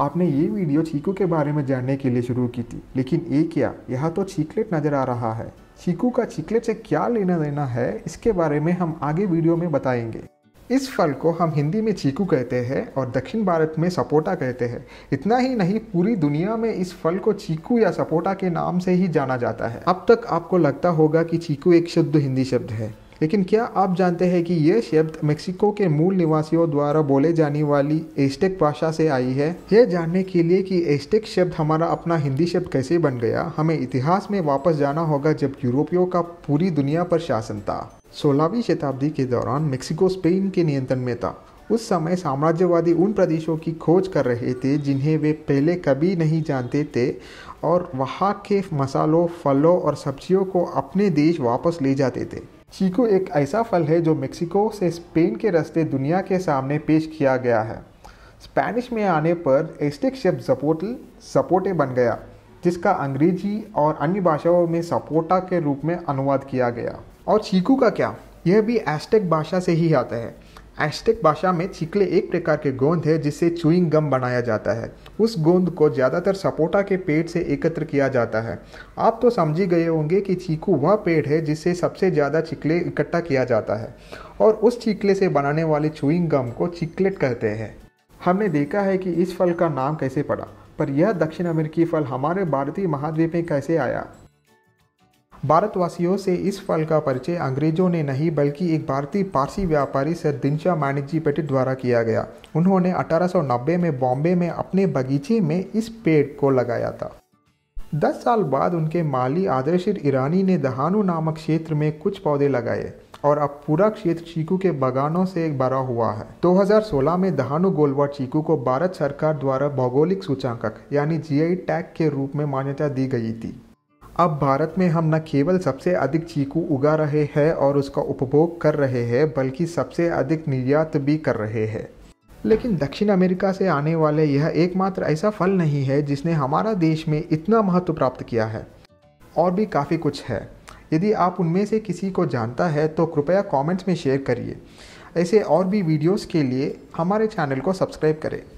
आपने ये वीडियो चीकू के बारे में जानने के लिए शुरू की थी लेकिन ये क्या यह तो चीकलेट नज़र आ रहा है चीकू का चीकलेट से क्या लेना देना है इसके बारे में हम आगे वीडियो में बताएंगे इस फल को हम हिंदी में चीकू कहते हैं और दक्षिण भारत में सपोटा कहते हैं इतना ही नहीं पूरी दुनिया में इस फल को चीकू या सपोटा के नाम से ही जाना जाता है अब तक आपको लगता होगा कि चीकू एक शुद्ध हिंदी शब्द है लेकिन क्या आप जानते हैं कि यह शब्द मेक्सिको के मूल निवासियों द्वारा बोले जाने वाली एस्टेक भाषा से आई है यह जानने के लिए कि एस्टेक शब्द हमारा अपना हिंदी शब्द कैसे बन गया हमें इतिहास में वापस जाना होगा जब यूरोपियों का पूरी दुनिया पर शासन था सोलहवीं शताब्दी के दौरान मेक्सिको स्पेन के नियंत्रण में था उस समय साम्राज्यवादी उन प्रदेशों की खोज कर रहे थे जिन्हें वे पहले कभी नहीं जानते थे और वहाँ के मसालों फलों और सब्जियों को अपने देश वापस ले जाते थे चीकू एक ऐसा फल है जो मेक्सिको से स्पेन के रास्ते दुनिया के सामने पेश किया गया है स्पैनिश में आने पर एस्टिक शब्द सपोटल सपोटे बन गया जिसका अंग्रेजी और अन्य भाषाओं में सपोटा के रूप में अनुवाद किया गया और चीकू का क्या यह भी एस्टेक भाषा से ही आता है एस्टेक भाषा में चिकले एक प्रकार के गोंद है जिसे चूइंग गम बनाया जाता है उस गोंद को ज़्यादातर सपोटा के पेड़ से एकत्र किया जाता है आप तो समझ ही गए होंगे कि चीकू वह पेड़ है जिसे सबसे ज़्यादा चिकले इकट्ठा किया जाता है और उस चिकले से बनाने वाले चूइंग गम को चिकलेट कहते हैं हमने देखा है कि इस फल का नाम कैसे पड़ा पर यह दक्षिण अमेरिकी फल हमारे भारतीय महाद्वीप में कैसे आया भारतवासियों से इस फल का परिचय अंग्रेजों ने नहीं बल्कि एक भारतीय पारसी व्यापारी सर दिनशा मानिकजी पेटिट द्वारा किया गया उन्होंने 1890 में बॉम्बे में अपने बगीचे में इस पेड़ को लगाया था दस साल बाद उनके माली आदर्श ईरानी ने दहानू नामक क्षेत्र में कुछ पौधे लगाए और अब पूरा क्षेत्र चीकू के बागानों से भरा हुआ है 2016 में दहानु गोलवा चीकू को भारत सरकार द्वारा भौगोलिक सूचांकक यानी जीआई टैग के रूप में मान्यता दी गई थी अब भारत में हम न केवल सबसे अधिक चीकू उगा रहे हैं और उसका उपभोग कर रहे हैं बल्कि सबसे अधिक निर्यात भी कर रहे हैं लेकिन दक्षिण अमेरिका से आने वाले यह एकमात्र ऐसा फल नहीं है जिसने हमारा देश में इतना महत्व प्राप्त किया है और भी काफ़ी कुछ है यदि आप उनमें से किसी को जानता है तो कृपया कमेंट्स में शेयर करिए ऐसे और भी वीडियोस के लिए हमारे चैनल को सब्सक्राइब करें